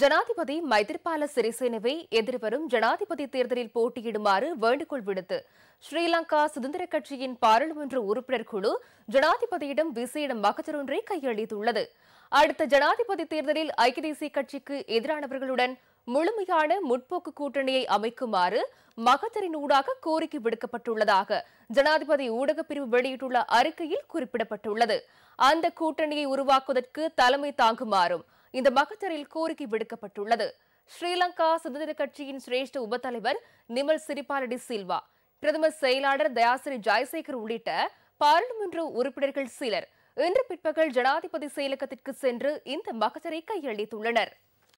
ஜனாதிபதி மைத்திரிபால சிறிசேனவை எதிர்வரும் ஜனாதிபதி தேர்தலில் போட்டியிடுமாறு வேண்டுகோள் விடுத்து ஸ்ரீலங்கா சுதந்திர கட்சியின் பாராளுமன்ற உறுப்பினர் குழு ஜனாதிபதியிடம் விசேட மகஜரொன்றை கையளித்துள்ளது அடுத்த ஜனாதிபதி தேர்தலில் ஐக்கிய தேசிய கட்சிக்கு எதிரானவர்களுடன் முழுமையான முற்போக்கு கூட்டணியை அமைக்குமாறு மகஜரின் ஊடாக கோரிக்கை விடுக்கப்பட்டுள்ளதாக ஜனாதிபதி ஊடகப்பிரிவு வெளியிட்டுள்ள அறிக்கையில் குறிப்பிடப்பட்டுள்ளது அந்த கூட்டணியை உருவாக்குவதற்கு தலைமை தாங்குமாறும் இந்த மகத்தரில் கோரிக்கை விடுக்கப்பட்டுள்ளது ஸ்ரீலங்கா சுதந்திர கட்சியின் சிரேஷ்ட உபத்தலைவர் நிமல் சிறிபாலடி சில்வா பிரதமர் செயலாளர் தயாசிரி ஜாய்சேகர் உள்ளிட்ட பாராளுமன்ற உறுப்பினர்கள் சிலர் இன்று பிற்பகல் ஜனாதிபதி செயலகத்திற்கு சென்று இந்த மகத்தரை கையளித்துள்ளனர்